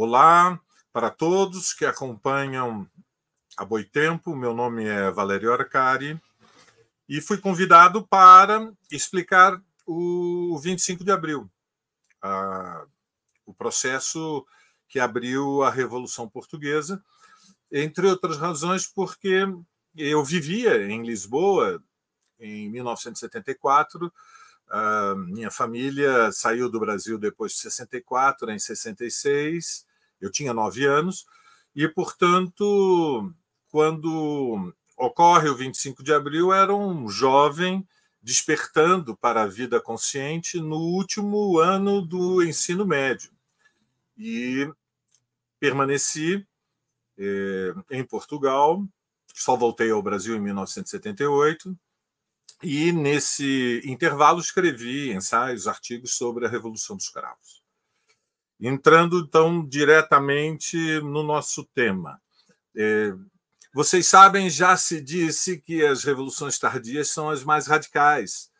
Olá para todos que acompanham a Boitempo. Meu nome é Valério Arcari e fui convidado para explicar o 25 de abril, a, o processo que abriu a Revolução Portuguesa, entre outras razões, porque eu vivia em Lisboa em 1974. minha família saiu do Brasil depois de 64, em 66, eu tinha nove anos e, portanto, quando ocorre o 25 de abril, era um jovem despertando para a vida consciente no último ano do ensino médio. E permaneci eh, em Portugal, só voltei ao Brasil em 1978, e nesse intervalo escrevi ensaios, artigos sobre a Revolução dos Cravos. Entrando, então, diretamente no nosso tema. É, vocês sabem, já se disse que as revoluções tardias são as mais radicais.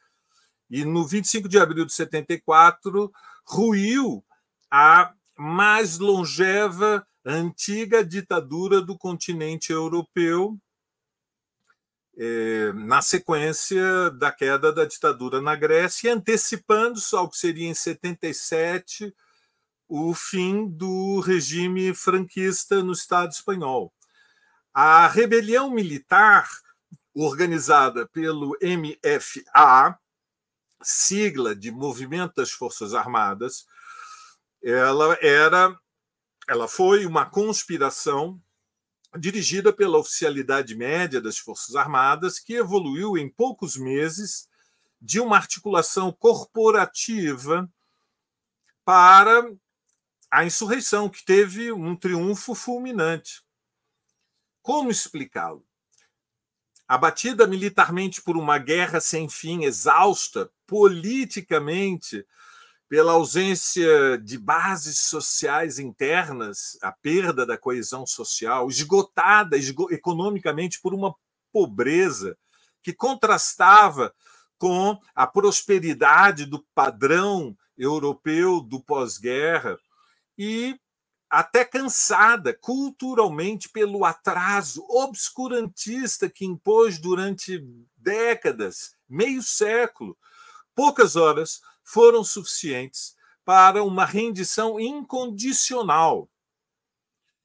E no 25 de abril de 74, ruiu a mais longeva antiga ditadura do continente europeu, é, na sequência da queda da ditadura na Grécia, antecipando-se ao que seria em 77 o fim do regime franquista no Estado espanhol. A rebelião militar organizada pelo MFA, sigla de Movimento das Forças Armadas, ela era ela foi uma conspiração dirigida pela oficialidade média das Forças Armadas, que evoluiu em poucos meses de uma articulação corporativa para a insurreição, que teve um triunfo fulminante. Como explicá-lo? Abatida militarmente por uma guerra sem fim, exausta politicamente pela ausência de bases sociais internas, a perda da coesão social, esgotada economicamente por uma pobreza que contrastava com a prosperidade do padrão europeu do pós-guerra, e até cansada culturalmente pelo atraso obscurantista que impôs durante décadas, meio século. Poucas horas foram suficientes para uma rendição incondicional.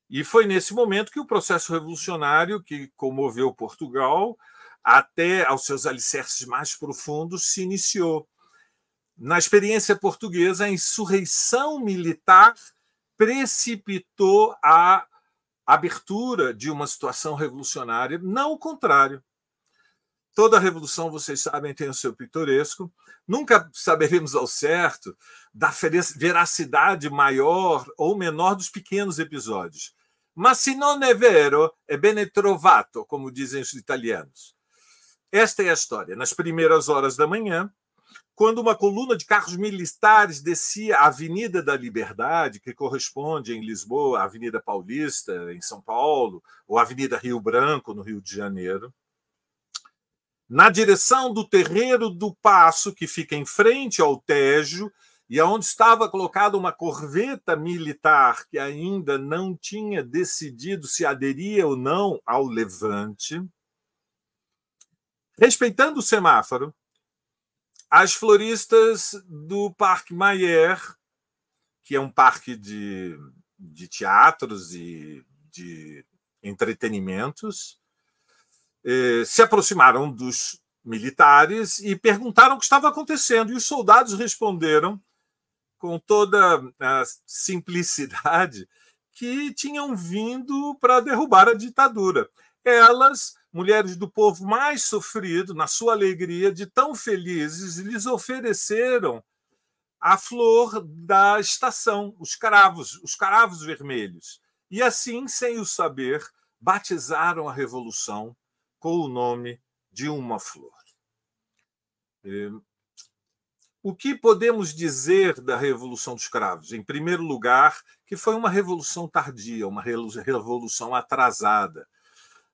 E foi nesse momento que o processo revolucionário que comoveu Portugal até aos seus alicerces mais profundos se iniciou. Na experiência portuguesa, a insurreição militar precipitou a abertura de uma situação revolucionária, não o contrário. Toda revolução, vocês sabem, tem o seu pitoresco. Nunca saberemos ao certo da veracidade maior ou menor dos pequenos episódios. Mas se non è vero, è bene trovato, como dizem os italianos. Esta é a história. Nas primeiras horas da manhã, quando uma coluna de carros militares descia a Avenida da Liberdade, que corresponde em Lisboa à Avenida Paulista, em São Paulo, ou Avenida Rio Branco, no Rio de Janeiro, na direção do terreiro do Passo, que fica em frente ao Tejo, e aonde estava colocada uma corveta militar que ainda não tinha decidido se aderia ou não ao levante, respeitando o semáforo, as floristas do Parque Mayer, que é um parque de, de teatros e de entretenimentos, eh, se aproximaram dos militares e perguntaram o que estava acontecendo. E os soldados responderam com toda a simplicidade que tinham vindo para derrubar a ditadura. Elas mulheres do povo mais sofrido, na sua alegria, de tão felizes, lhes ofereceram a flor da estação, os cravos, os cravos vermelhos. E assim, sem o saber, batizaram a revolução com o nome de uma flor. É, o que podemos dizer da Revolução dos Cravos? Em primeiro lugar, que foi uma revolução tardia, uma revolução atrasada.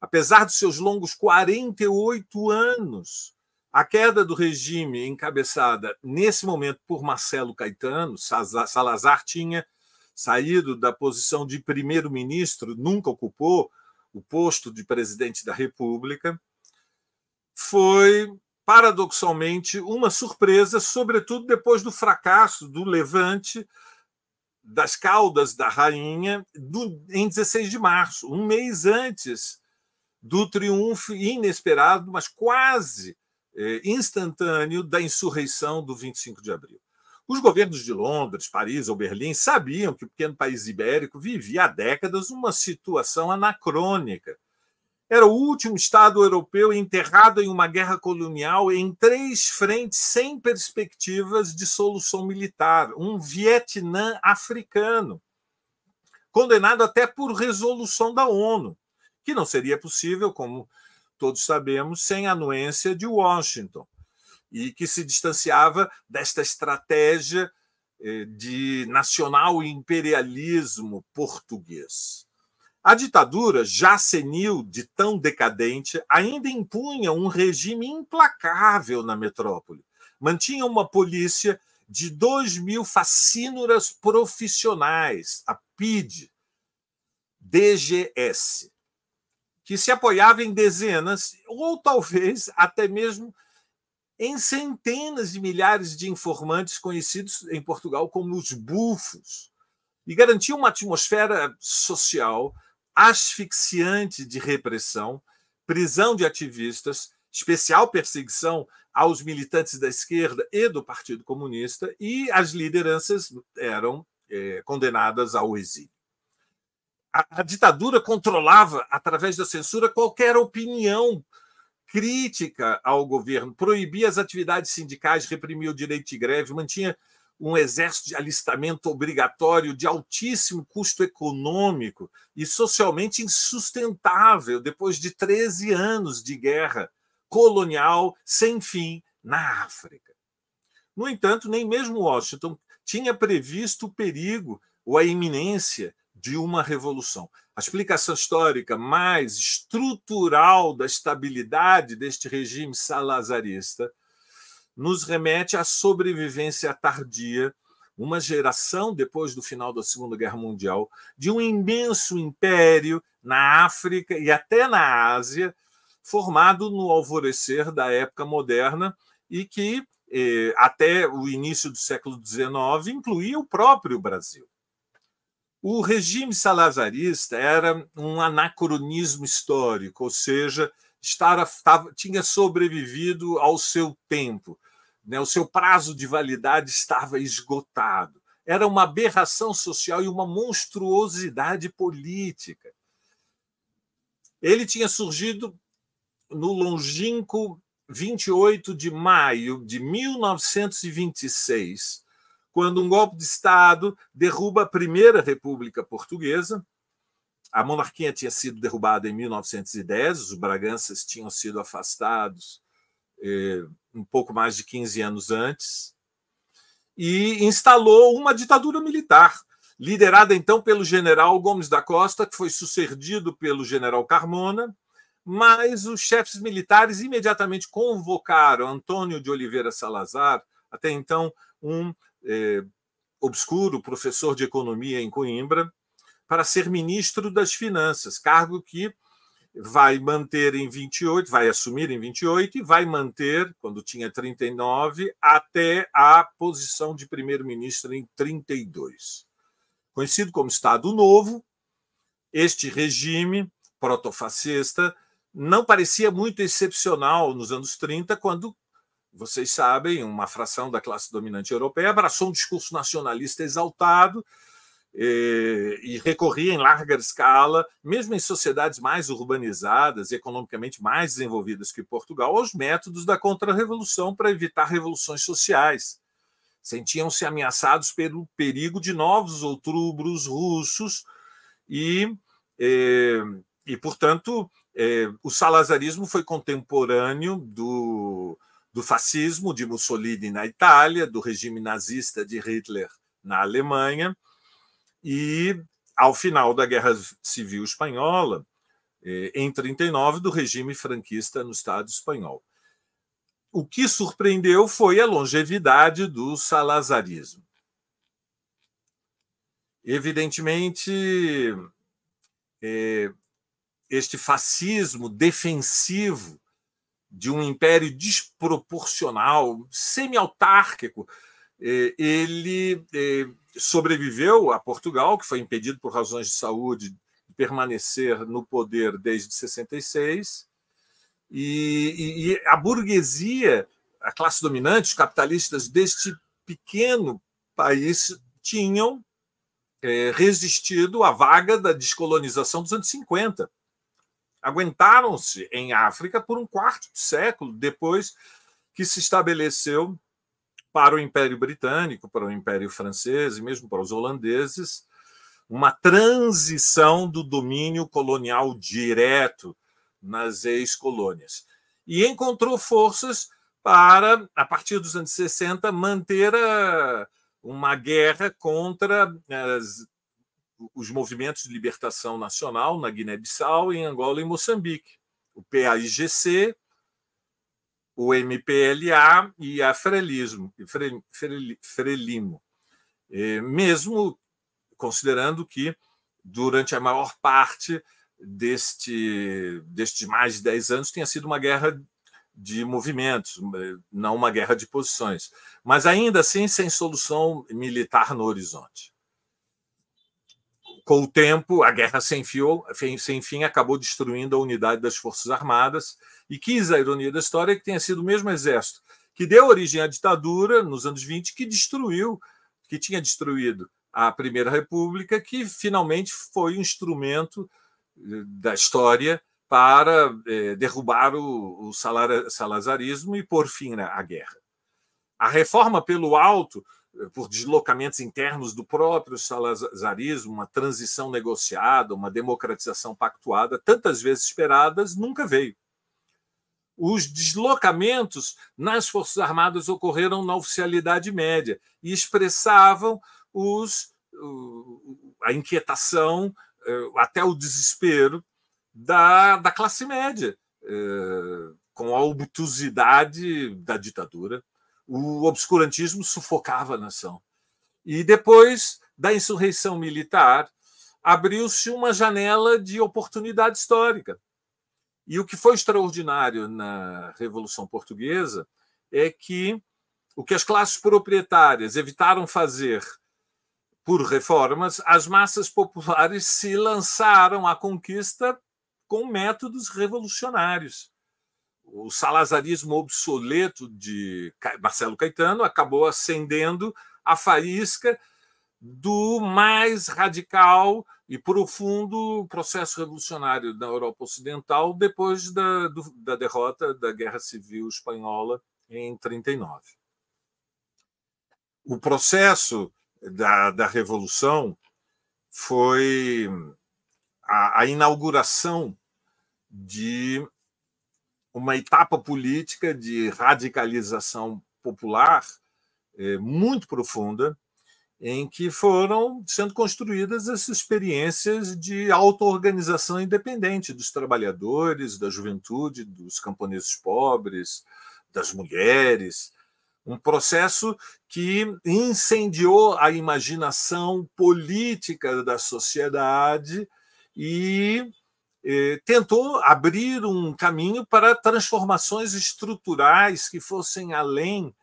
Apesar dos seus longos 48 anos, a queda do regime encabeçada nesse momento por Marcelo Caetano, Salazar tinha saído da posição de primeiro-ministro, nunca ocupou o posto de presidente da República, foi paradoxalmente uma surpresa, sobretudo depois do fracasso do levante das caudas da rainha do, em 16 de março, um mês antes do triunfo inesperado, mas quase eh, instantâneo, da insurreição do 25 de abril. Os governos de Londres, Paris ou Berlim sabiam que o pequeno país ibérico vivia há décadas uma situação anacrônica. Era o último Estado europeu enterrado em uma guerra colonial em três frentes sem perspectivas de solução militar, um Vietnã africano, condenado até por resolução da ONU que não seria possível, como todos sabemos, sem a anuência de Washington, e que se distanciava desta estratégia eh, de nacional imperialismo português. A ditadura, já senil de tão decadente, ainda impunha um regime implacável na metrópole. Mantinha uma polícia de 2 mil facínoras profissionais, a PID, DGS, que se apoiava em dezenas, ou talvez até mesmo em centenas de milhares de informantes conhecidos em Portugal como os bufos, e garantia uma atmosfera social asfixiante de repressão, prisão de ativistas, especial perseguição aos militantes da esquerda e do Partido Comunista, e as lideranças eram é, condenadas ao exílio a, a ditadura controlava, através da censura, qualquer opinião crítica ao governo, proibia as atividades sindicais, reprimia o direito de greve, mantinha um exército de alistamento obrigatório de altíssimo custo econômico e socialmente insustentável depois de 13 anos de guerra colonial sem fim na África. No entanto, nem mesmo Washington tinha previsto o perigo ou a iminência de uma revolução. A explicação histórica mais estrutural da estabilidade deste regime salazarista nos remete à sobrevivência tardia, uma geração depois do final da Segunda Guerra Mundial, de um imenso império na África e até na Ásia, formado no alvorecer da época moderna e que, eh, até o início do século XIX, incluía o próprio Brasil. O regime salazarista era um anacronismo histórico, ou seja, estava, tinha sobrevivido ao seu tempo. Né? O seu prazo de validade estava esgotado. Era uma aberração social e uma monstruosidade política. Ele tinha surgido no longínquo 28 de maio de 1926 quando um golpe de Estado derruba a primeira República Portuguesa. A monarquia tinha sido derrubada em 1910, os Braganças tinham sido afastados eh, um pouco mais de 15 anos antes, e instalou uma ditadura militar, liderada então pelo general Gomes da Costa, que foi sucedido pelo general Carmona, mas os chefes militares imediatamente convocaram Antônio de Oliveira Salazar, até então um é, obscuro, professor de economia em Coimbra, para ser ministro das Finanças, cargo que vai manter em 28, vai assumir em 28 e vai manter, quando tinha 39, até a posição de primeiro-ministro em 32. Conhecido como Estado Novo, este regime protofascista não parecia muito excepcional nos anos 30, quando vocês sabem, uma fração da classe dominante europeia abraçou um discurso nacionalista exaltado e, eh, e recorria em larga escala, mesmo em sociedades mais urbanizadas e economicamente mais desenvolvidas que Portugal, aos métodos da contra-revolução para evitar revoluções sociais. Sentiam-se ameaçados pelo perigo de novos outrubros russos e, e, eh, e portanto, eh, o salazarismo foi contemporâneo do, do fascismo de Mussolini na Itália, do regime nazista de Hitler na Alemanha, e ao final da Guerra Civil Espanhola, eh, em 39, do regime franquista no Estado espanhol. O que surpreendeu foi a longevidade do salazarismo. Evidentemente, eh, este fascismo defensivo de um império desproporcional, semi-autárquico. Ele sobreviveu a Portugal, que foi impedido por razões de saúde de permanecer no poder desde 66, e, e a burguesia, a classe dominante, os capitalistas deste pequeno país tinham eh, resistido à vaga da descolonização dos anos 50 aguentaram-se em África por um quarto de século depois que se estabeleceu para o Império Britânico, para o Império Francês e mesmo para os holandeses uma transição do domínio colonial direto nas ex-colônias. E encontrou forças para, a partir dos anos 60, manter uma guerra contra as os movimentos de libertação nacional na Guiné-Bissau, em Angola e Moçambique, o PAIGC, o MPLA e a Frelismo, Frelimo. É, mesmo considerando que, durante a maior parte deste, destes mais de 10 anos, tenha sido uma guerra de movimentos, não uma guerra de posições. Mas ainda assim, sem solução militar no horizonte. Com o tempo, a guerra sem, fio, sem fim acabou destruindo a unidade das Forças Armadas e quis a ironia da história que tenha sido o mesmo exército que deu origem à ditadura nos anos 20, que destruiu, que tinha destruído a Primeira República, que finalmente foi um instrumento eh, da história para eh, derrubar o, o salazarismo e pôr fim à né, guerra. A reforma pelo alto por deslocamentos internos do próprio salazarismo, uma transição negociada, uma democratização pactuada, tantas vezes esperadas, nunca veio. Os deslocamentos nas Forças Armadas ocorreram na oficialidade média e expressavam os, a inquietação, eh, até o desespero da, da classe média, eh, com a obtusidade da ditadura, o obscurantismo sufocava a nação. E depois da insurreição militar, abriu-se uma janela de oportunidade histórica. E o que foi extraordinário na Revolução Portuguesa é que o que as classes proprietárias evitaram fazer por reformas, as massas populares se lançaram à conquista com métodos revolucionários o salazarismo obsoleto de Marcelo Caetano acabou acendendo a faísca do mais radical e profundo processo revolucionário da Europa Ocidental depois da, do, da derrota da Guerra Civil Espanhola em 39. O processo da, da Revolução foi a, a inauguração de uma etapa política de radicalização popular é, muito profunda, em que foram sendo construídas essas experiências de autoorganização independente dos trabalhadores, da juventude, dos camponeses pobres, das mulheres. Um processo que incendiou a imaginação política da sociedade e é, tentou abrir um caminho para transformações estruturais que fossem além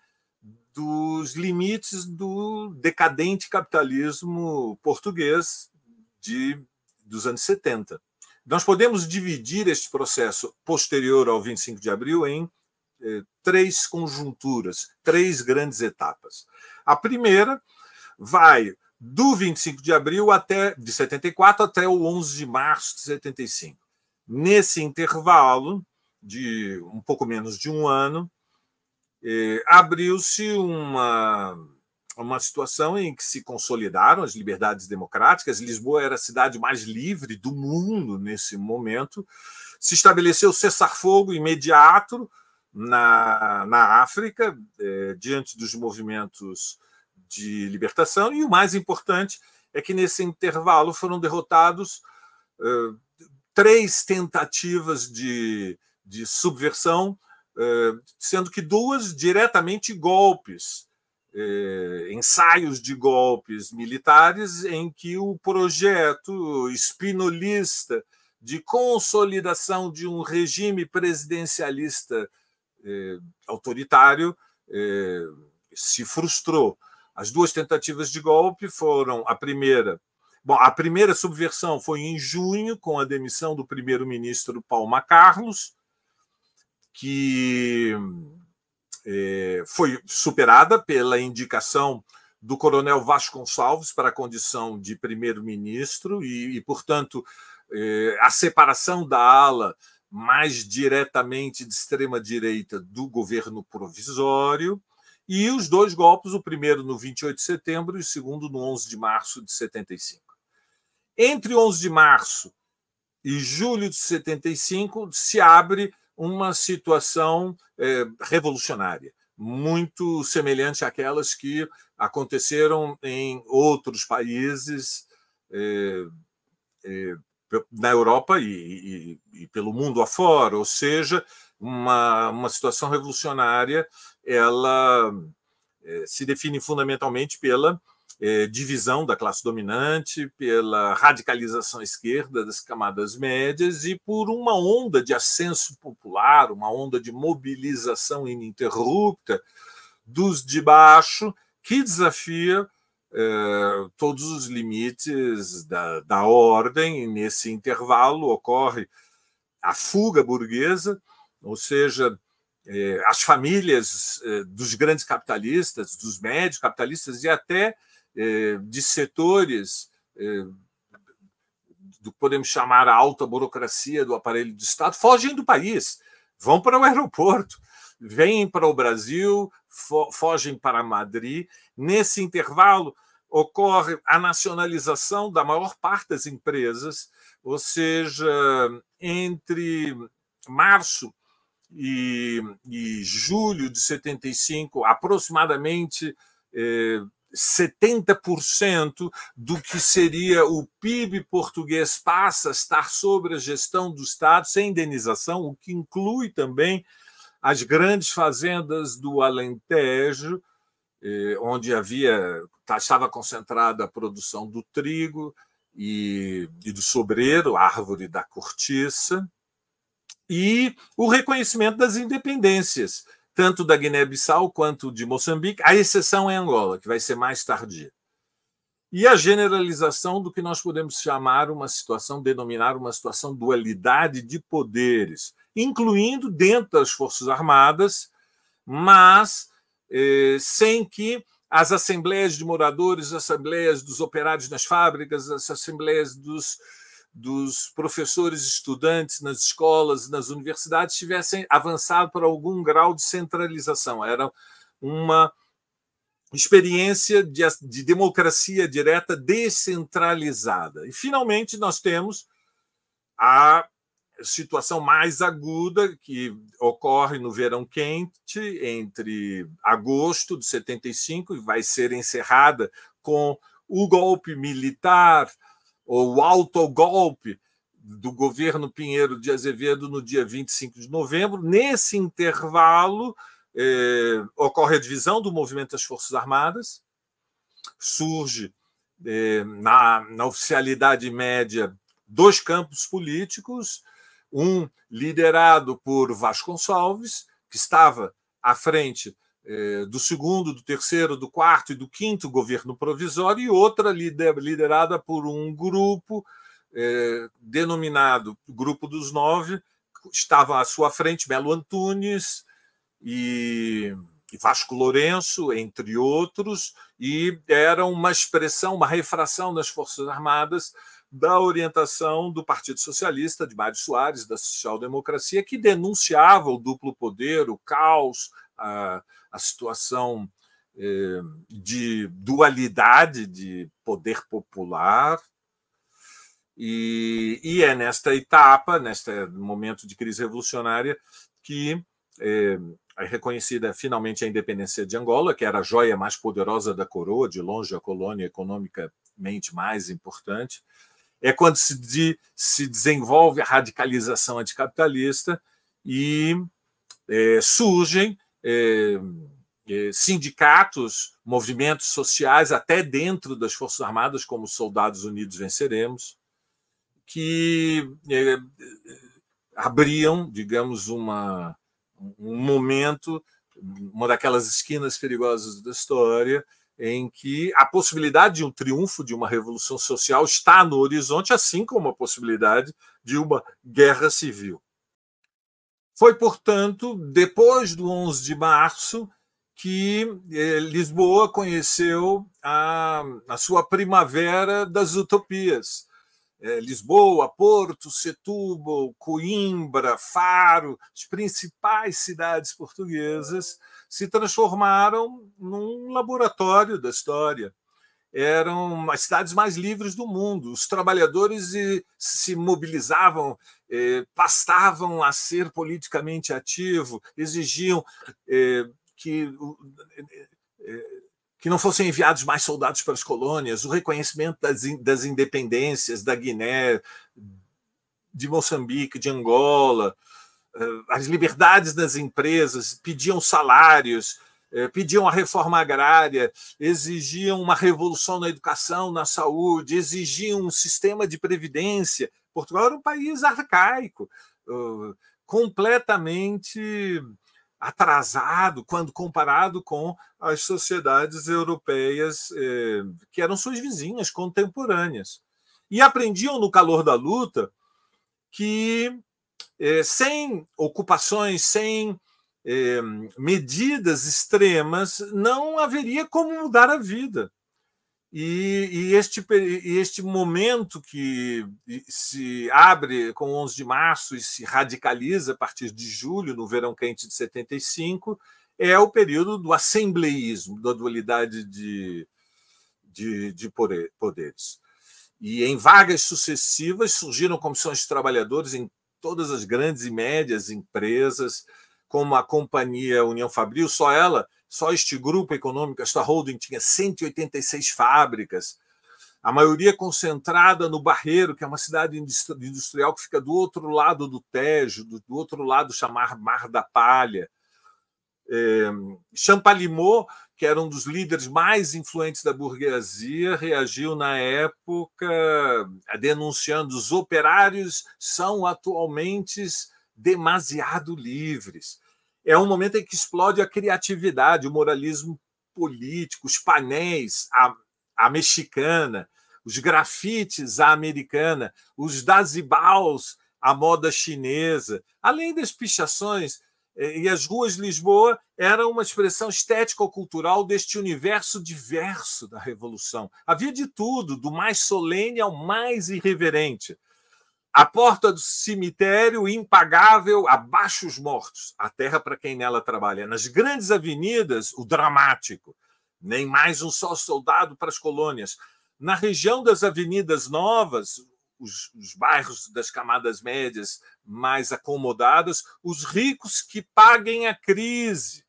dos limites do decadente capitalismo português de, dos anos 70. Nós podemos dividir este processo posterior ao 25 de abril em é, três conjunturas, três grandes etapas. A primeira vai do 25 de abril até de 74 até o 11 de março de 75. Nesse intervalo de um pouco menos de um ano, eh, abriu-se uma uma situação em que se consolidaram as liberdades democráticas. Lisboa era a cidade mais livre do mundo nesse momento. Se estabeleceu cessar-fogo imediato na, na África, eh, diante dos movimentos de libertação, e o mais importante é que nesse intervalo foram derrotados uh, três tentativas de, de subversão, uh, sendo que duas diretamente golpes, uh, ensaios de golpes militares, em que o projeto espinolista de consolidação de um regime presidencialista autoritário se frustrou. As duas tentativas de golpe foram a primeira. Bom, a primeira subversão foi em junho, com a demissão do primeiro-ministro Palma Carlos, que é, foi superada pela indicação do coronel Vasconcelos para a condição de primeiro-ministro e, e, portanto, eh, a separação da ala mais diretamente de extrema-direita do governo provisório e os dois golpes, o primeiro no 28 de setembro e o segundo no 11 de março de 75. Entre 11 de março e julho de 75 se abre uma situação eh, revolucionária, muito semelhante àquelas que aconteceram em outros países eh, eh, na Europa e, e, e pelo mundo afora, ou seja, uma, uma situação revolucionária, ela é, se define fundamentalmente pela é, divisão da classe dominante, pela radicalização esquerda das camadas médias e por uma onda de ascenso popular, uma onda de mobilização ininterrupta dos de baixo que desafia eh, todos os limites da, da ordem. E nesse intervalo ocorre a fuga burguesa ou seja, é, as famílias é, dos grandes capitalistas, dos médios capitalistas e até é, de setores do que podemos chamar a alta burocracia do aparelho de Estado, fogem do país, vão para o aeroporto, vêm para o Brasil, fogem para Madrid. Nesse intervalo, ocorre a nacionalização da maior parte das empresas, ou seja, entre março e, e julho de 75, aproximadamente eh, 70% do que seria o PIB português passa a estar sobre a gestão do Estado sem indenização, o que inclui também as grandes fazendas do Alentejo, eh, onde havia tá, estava concentrada a produção do trigo e, e do sobreiro, árvore da cortiça, e o reconhecimento das independências, tanto da Guiné-Bissau quanto de Moçambique, a exceção é Angola, que vai ser mais tardia. E a generalização do que nós podemos chamar uma situação, denominar uma situação dualidade de poderes, incluindo dentro das Forças Armadas, mas eh, sem que as assembleias de moradores, as assembleias dos operários nas fábricas, as assembleias dos dos professores estudantes nas escolas, nas universidades, tivessem avançado para algum grau de centralização. Era uma experiência de, de democracia direta descentralizada. E, finalmente, nós temos a situação mais aguda que ocorre no verão quente, entre agosto de 75, e vai ser encerrada com o golpe militar ou o autogolpe do governo Pinheiro de Azevedo no dia 25 de novembro. Nesse intervalo, eh, ocorre a divisão do movimento das Forças Armadas, surge eh, na, na oficialidade média dois campos políticos, um liderado por Vasconcelos, que estava à frente eh, do segundo, do terceiro, do quarto e do quinto governo provisório, e outra liderada por um grupo eh, denominado Grupo dos Nove, estava à sua frente Belo Antunes e, e Vasco Lourenço, entre outros, e era uma expressão, uma refração das Forças Armadas da orientação do Partido Socialista, de Mário Soares, da social-democracia, que denunciava o duplo poder, o caos, a, a situação eh, de dualidade de poder popular. E, e, é nesta etapa, neste momento de crise revolucionária, que eh, é reconhecida finalmente a independência de Angola, que era a joia mais poderosa da coroa, de longe a colônia economicamente mais importante. É quando se, de, se desenvolve a radicalização anticapitalista e é, surgem é, é, sindicatos, movimentos sociais, até dentro das Forças Armadas, como Soldados Unidos Venceremos, que é, abriam, digamos, uma, um momento, uma daquelas esquinas perigosas da história, em que a possibilidade de um triunfo de uma revolução social está no horizonte, assim como a possibilidade de uma guerra civil. Foi, portanto, depois do 11 de março que eh, Lisboa conheceu a, a sua primavera das utopias. Eh, Lisboa, Porto, Setúbal, Coimbra, Faro, as principais cidades portuguesas se transformaram num laboratório da história eram as cidades mais livres do mundo. Os trabalhadores eh, se mobilizavam, eh, passavam a ser politicamente ativo, exigiam eh, que que não fossem enviados mais soldados para as colônias, o reconhecimento das independências da Guiné, de Moçambique, de Angola, as liberdades das empresas, pediam salários, é, pediam a reforma agrária, exigiam uma revolução na educação, na saúde, exigiam um sistema de previdência. Portugal era um país arcaico, completamente atrasado quando comparado com as sociedades europeias que eram suas vizinhas contemporâneas. E aprendiam no calor da luta que sem ocupações, sem eh, medidas extremas, não haveria como mudar a vida. E, e, este, e este momento que se abre com 11 de março e se radicaliza a partir de julho, no verão quente de 75, é o período do assembleísmo, da dualidade de, de, de poderes. E em vagas sucessivas surgiram comissões de trabalhadores em todas as grandes e médias empresas, como a companhia União Fabril, só ela, só este grupo econômico, esta holding, tinha 186 fábricas, a maioria concentrada no Barreiro, que é uma cidade industrial que fica do outro lado do Tejo, do, outro lado chamar Mar da Palha. É, Champalimau, que era um dos líderes mais influentes da burguesia, reagiu na época denunciando os operários são atualmente demasiado livres. É um momento em que explode a criatividade, o moralismo político, os painéis à, a mexicana, os grafites à americana, os dazibaus à moda chinesa, além das pichações eh, e as ruas de Lisboa eram uma expressão estético-cultural deste universo diverso da Revolução. Havia de tudo, do mais solene ao mais irreverente. A porta do cemitério impagável abaixo os mortos, a terra para quem nela trabalha. Nas grandes avenidas, o dramático. Nem mais um só soldado para as colônias. Na região das avenidas novas, os, os bairros das camadas médias mais acomodadas, os ricos que paguem a crise.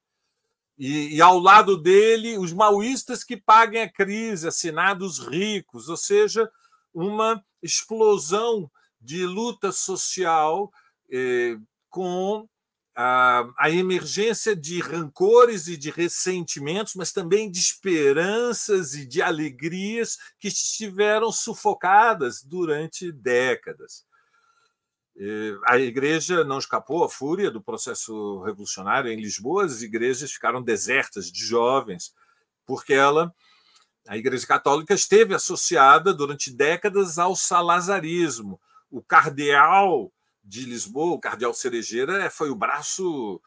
E, e, ao lado dele, os maoístas que paguem a crise, assinados ricos, ou seja, uma explosão de luta social eh, com a, a emergência de rancores e de ressentimentos, mas também de esperanças e de alegrias que estiveram sufocadas durante décadas. Eh, a igreja não escapou à fúria do processo revolucionário em Lisboa, as igrejas ficaram desertas de jovens, porque ela, a Igreja Católica, esteve associada durante décadas ao salazarismo, o cardeal de Lisboa, o cardeal Cerejeira, é, foi o braço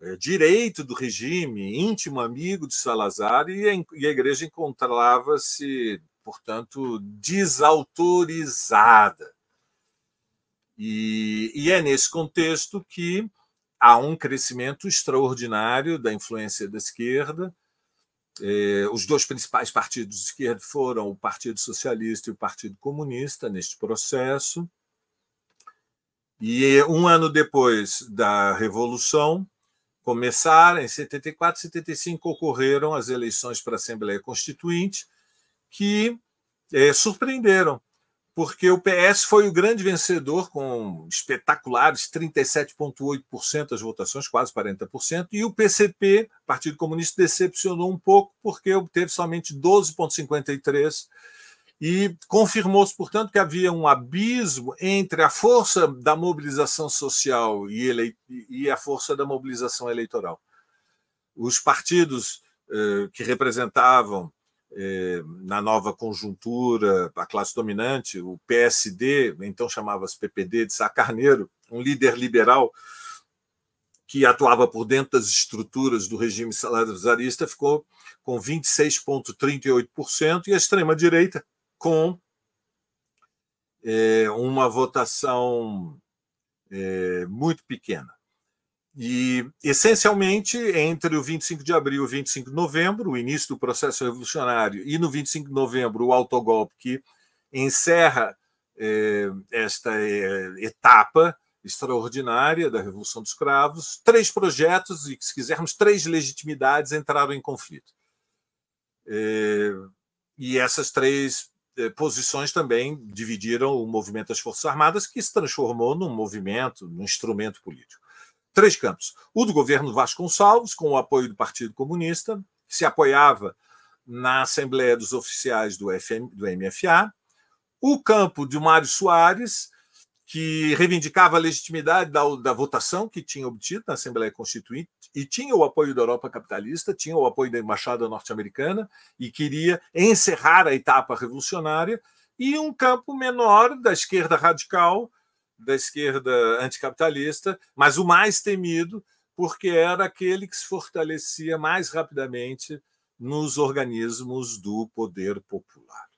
é, direito do regime, íntimo amigo de Salazar, e a igreja encontrava-se, portanto, desautorizada. E, e, é nesse contexto que há um crescimento extraordinário da influência da esquerda, eh, os dois principais partidos de esquerda foram o Partido Socialista e o Partido Comunista neste processo. E um ano depois da Revolução, começaram, em 74 e 75, ocorreram as eleições para a Assembleia Constituinte, que é, surpreenderam porque o PS foi o grande vencedor, com espetaculares 37,8% das votações, quase 40%, e o PCP, Partido Comunista, decepcionou um pouco, porque obteve somente 12,53%, e confirmou-se, portanto, que havia um abismo entre a força da mobilização social e, ele... e a força da mobilização eleitoral. Os partidos eh, que representavam eh, na nova conjuntura, a classe dominante, o PSD, então chamava-se PPD de Sá Carneiro, um líder liberal que atuava por dentro das estruturas do regime salazarista, ficou com 26,38%, e a extrema-direita com é, uma votação é, muito pequena. E, essencialmente, entre o 25 de abril e o 25 de novembro, o início do processo revolucionário, e no 25 de novembro, o autogolpe que encerra eh, esta eh, etapa extraordinária da Revolução dos Cravos, três projetos e, se quisermos, três legitimidades entraram em conflito. Eh, e essas três eh, posições também dividiram o movimento das Forças Armadas, que se transformou num movimento, num instrumento político três campos. O do governo Vasconcelos, com o apoio do Partido Comunista, que se apoiava na Assembleia dos Oficiais do, FM, do MFA. O campo de Mário Soares, que reivindicava a legitimidade da, da, votação que tinha obtido na Assembleia Constituinte e tinha o apoio da Europa capitalista, tinha o apoio da Embaixada norte-americana e queria encerrar a etapa revolucionária. E um campo menor da esquerda radical, da esquerda anticapitalista, mas o mais temido, porque era aquele que se fortalecia mais rapidamente nos organismos do poder popular.